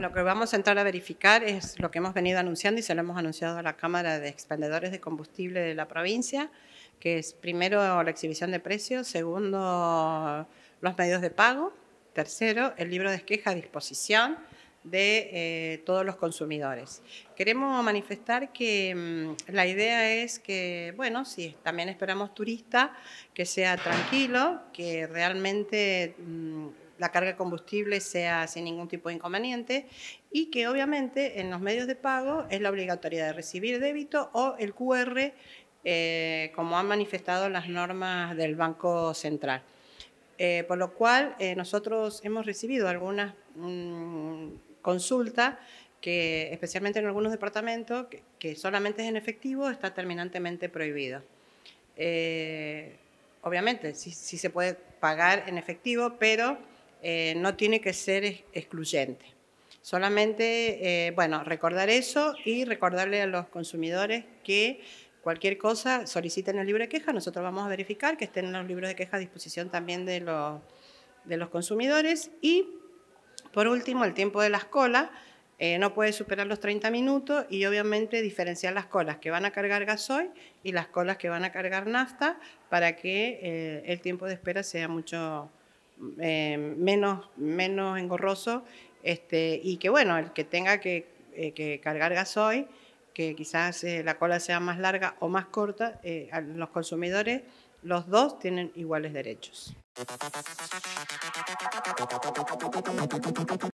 lo que vamos a entrar a verificar es lo que hemos venido anunciando y se lo hemos anunciado a la Cámara de Expendedores de Combustible de la provincia, que es primero la exhibición de precios, segundo los medios de pago, tercero el libro de queja a disposición de eh, todos los consumidores. Queremos manifestar que mm, la idea es que, bueno, si también esperamos turista, que sea tranquilo, que realmente... Mm, la carga de combustible sea sin ningún tipo de inconveniente y que obviamente en los medios de pago es la obligatoriedad de recibir débito o el QR, eh, como han manifestado las normas del Banco Central. Eh, por lo cual eh, nosotros hemos recibido algunas mm, consultas que especialmente en algunos departamentos que, solamente es en efectivo está terminantemente prohibido. obviamente, si sí, se puede pagar en efectivo, pero eh, no tiene que ser excluyente. Solamente, eh, bueno, recordar eso y recordarle a los consumidores que cualquier cosa soliciten el libro de queja, nosotros vamos a verificar que estén los libros de queja a disposición también de los, de los consumidores. Y, por último, el tiempo de las colas. Eh, no puede superar los 30 minutos y obviamente diferenciar las colas que van a cargar gasoil y las colas que van a cargar nafta para que el tiempo de espera sea mucho eh, menos, menos engorroso este, y que bueno, el que tenga que, eh, que cargar gasoil, que quizás eh, la cola sea más larga o más corta, los consumidores, los dos tienen iguales derechos.